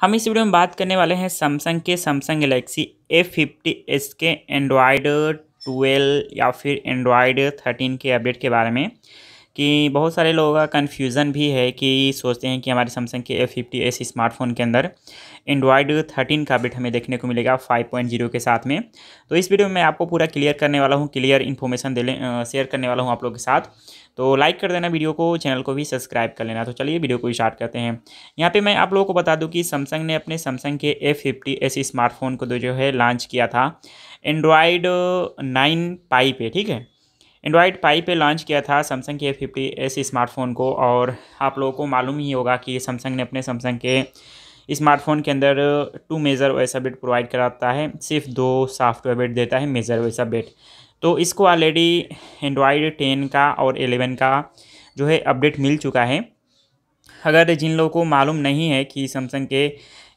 हम इस वीडियो में बात करने वाले हैं सैमसंग के Samsung Galaxy A fifty S के एंड्रॉयड ट्वेल्व या फिर एंड्रॉयड थर्टीन के अपडेट के बारे में कि बहुत सारे लोगों का कन्फ्यूज़न भी है कि सोचते हैं कि हमारे सैमसंग के ए फिफ्टी एस स्मार्टफ़ोन के अंदर एंड्रॉयड थर्टीन का बिट हमें देखने को मिलेगा फाइव पॉइंट जीरो के साथ में तो इस वीडियो में मैं आपको पूरा क्लियर करने वाला हूँ क्लियर इन्फॉर्मेशन दे शेयर करने वाला हूँ आप लोगों के साथ तो लाइक कर देना वीडियो को चैनल को भी सब्सक्राइब कर लेना तो चलिए वीडियो को स्टार्ट करते हैं यहाँ पे मैं आप लोगों को बता दूँ कि सैमसंग ने अपने सैमसंग के ए फिफ्टी एस स्मार्टफ़ोन को जो है लॉन्च किया था एंड्रॉयड नाइन पाई पे ठीक है एंड्रॉयड पाई पे लॉन्च किया था सैमसंग के फिफ्टी एस स्मार्टफोन को और आप लोगों को मालूम ही होगा कि सैमसंग ने अपने सैमसंग के स्मार्टफोन के अंदर टू मेज़र वैसा बेट प्रोवाइड कराता है सिर्फ दो सॉफ्टवेयर बेट देता है मेज़र वैसा बेट तो इसको ऑलरेडी एंड्रॉयड टेन का और एलेवन का जो है अपडेट मिल चुका है अगर जिन लोगों को मालूम नहीं है कि सैमसंग के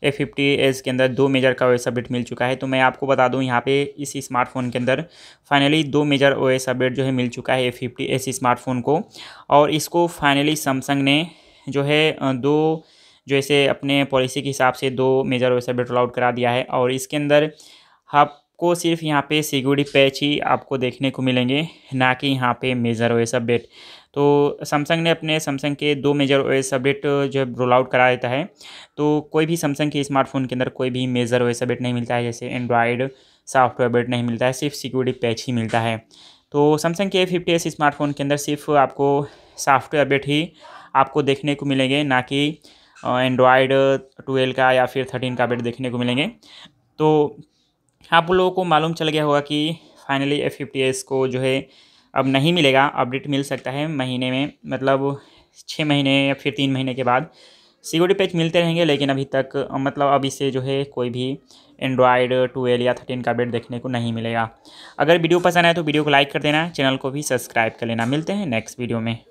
ए फिफ्टी एस के अंदर दो मेजर का ओएस अपडेट मिल चुका है तो मैं आपको बता दूं यहाँ पे इस स्मार्टफोन के अंदर फाइनली दो मेजर ओएस अपडेट जो है मिल चुका है ए फिफ्टी एस स्मार्टफोन को और इसको फाइनली सैमसंग ने जो है दो जो ऐसे अपने पॉलिसी के हिसाब से दो major OS update roll out करा दिया है और इसके अंदर आपको सिर्फ यहाँ पे सिक्योरिटी पैच ही आपको देखने को मिलेंगे ना कि यहाँ पे मेजर ओएस अपडेट तो सैमसंग ने अपने सैमसंग के दो मेजर एस अपडेट जो है रोल आउट करा देता है तो कोई भी सैमसंग के स्मार्टफोन के अंदर कोई भी मेजर एस अपडेट नहीं मिलता है जैसे एंड्रॉयड सॉफ्टवेयर अपडेट नहीं मिलता है सिर्फ सिक्योरिटी पैच ही मिलता है तो सैमसंग के फिफ्टी एस स्मार्टफोन के अंदर सिर्फ आपको सॉफ्टवेयर अपडेट ही आपको देखने को मिलेंगे ना कि एंड्रॉयड ट्वेल्व का या फिर थर्टीन का अपडेट देखने को मिलेंगे तो आप लोगों को मालूम चल गया होगा कि फाइनली एफ फिफ्टी एस को जो है अब नहीं मिलेगा अपडेट मिल सकता है महीने में मतलब छः महीने या फिर तीन महीने के बाद सिक्योरिटी पैच मिलते रहेंगे लेकिन अभी तक मतलब अभी से जो है कोई भी एंड्रॉयड ट्वेल्व या थर्टीन का अपडेट देखने को नहीं मिलेगा अगर वीडियो पसंद आए तो वीडियो को लाइक कर देना चैनल को भी सब्सक्राइब कर लेना मिलते हैं नेक्स्ट वीडियो में